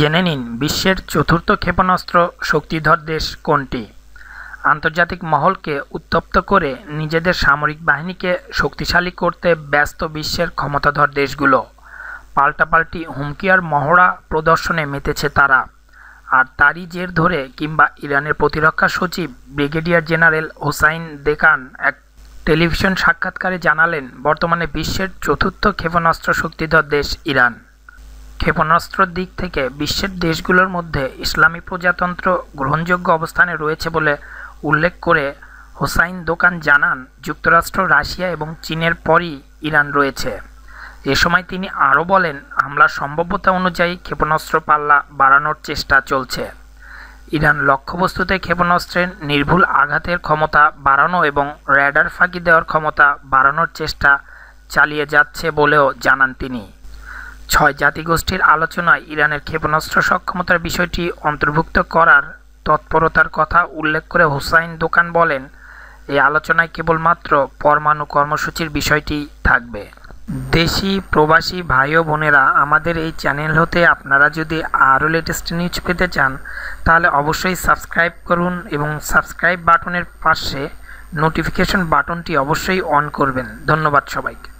জেনে নিন বিশ্বের চতুর্থ ক্ষেপণাস্ত্র শক্তিধর দেশ কোনটি আন্তর্জাতিক মহলকে উত্তপ্ত করে নিজেদের সামরিক বাহিনীকে শক্তিশালী করতে ব্যস্ত বিশ্বের ক্ষমতাধর দেশগুলো পাল্টাপাল্টি হুমকি আর মহড়া প্রদর্শনে মেতেছে তারা আর তারই জের ধরে কিংবা ইরানের প্রতিরক্ষা সচিব ব্রিগেডিয়ার জেনারেল হোসাইন দেকান এক টেলিভিশন সাক্ষাৎকারে জানালেন বর্তমানে বিশ্বের চতুর্থ ক্ষেপণাস্ত্র শক্তিধর দেশ ইরান ক্ষেপণাস্ত্রের দিক থেকে বিশ্বের দেশগুলোর মধ্যে ইসলামী প্রজাতন্ত্র গ্রহণযোগ্য অবস্থানে রয়েছে বলে উল্লেখ করে হোসাইন দোকান জানান যুক্তরাষ্ট্র রাশিয়া এবং চীনের পরই ইরান রয়েছে এ সময় তিনি আরও বলেন হামলার সম্ভাব্যতা অনুযায়ী ক্ষেপণাস্ত্র পাল্লা বাড়ানোর চেষ্টা চলছে ইরান লক্ষ্যবস্তুতে ক্ষেপণাস্ত্রের নির্ভুল আঘাতের ক্ষমতা বাড়ানো এবং র্যাডার ফাঁকি দেওয়ার ক্ষমতা বাড়ানোর চেষ্টা চালিয়ে যাচ্ছে বলেও জানান তিনি ছয় জাতিগোষ্ঠীর আলোচনায় ইরানের ক্ষেপণাস্ত্র সক্ষমতার বিষয়টি অন্তর্ভুক্ত করার তৎপরতার কথা উল্লেখ করে হোসাইন দোকান বলেন এই আলোচনায় কেবলমাত্র পরমাণু কর্মসূচির বিষয়টি থাকবে দেশি প্রবাসী ভাই ও বোনেরা আমাদের এই চ্যানেল হতে আপনারা যদি আরও লেটেস্ট নিউজ পেতে চান তাহলে অবশ্যই সাবস্ক্রাইব করুন এবং সাবস্ক্রাইব বাটনের পাশে নোটিফিকেশন বাটনটি অবশ্যই অন করবেন ধন্যবাদ সবাইকে